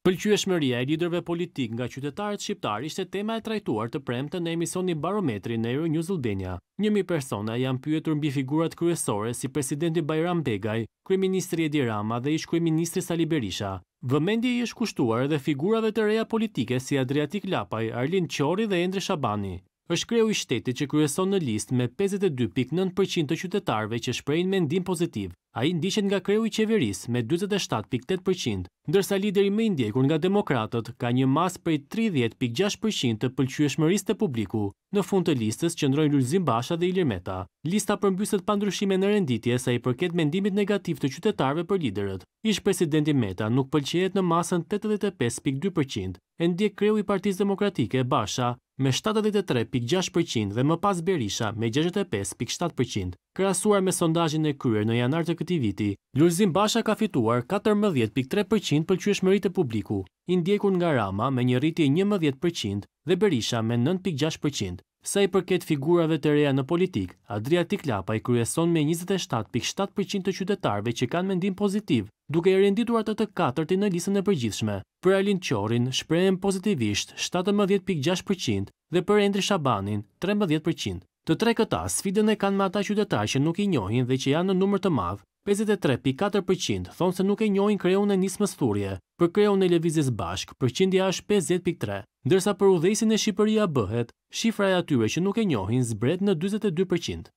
Pëlqyeshmëria e liderëve politik nga qytetarët shqiptar ishte tema e trajtuar të premte në emisionin Barometri në Euronews Albania. 1000 persona janë pyetur mbi figurat kryesore si presidenti Bajram Begaj, kryeministri Edi Rama dhe ish kryeministri Sali Berisha. Vëmendje i është kushtuar edhe figurave të reja politike si Adriatik Lapaj, Arlin Qori dhe Endri Shabani është kreu i shtetit që kryeson në list me 52.9% të qytetarve që shprejnë me ndim pozitiv, a i ndishen nga kreu i qeveris me 27.8%, ndërsa lideri me ndjekur nga demokratët ka një mas prej 30.6% të pëlqyëshmëris të publiku, në fund të listës që ndrojnë Lulzim Basha dhe Ilir Meta. Lista përmbyset pandryshime në renditje sa i përket mendimit negativ të qytetarve për liderët. Ish presidenti Meta nuk pëlqyet në masën 85.2%, e ndjek kreu i partiz demokratike Basha me 73.6% dhe më pas Berisha me 65.7%. Krasuar me sondajin e kryer në janar të këti viti, Lurzim Basha ka fituar 14.3% për qyesh rritë e publiku, indjekur nga Rama me një rritje 11% dhe Berisha me 9.6%. Sa i përket figurave të reja në politik, Adria Tiklapa i kryeson me 27.7% të qytetarve që kanë mendim pozitiv, duke i renditurat të të katërti në lisën e përgjithshme. Për Alin Qorin, shprejnë pozitivisht 17.6% dhe për Endri Shabanin, 13%. Të tre këta, sfidën e kanë me ata qytetar që nuk i njohin dhe që janë në numër të madhë, 53.4% thonë se nuk i njohin kreun e njësë mësturje, për kreun e levizis Bashk, për është 50.3%. Ndërsa për udhejsin e Shqipëria bëhet, shifraja tyre që nuk e njohin zbret në 22%.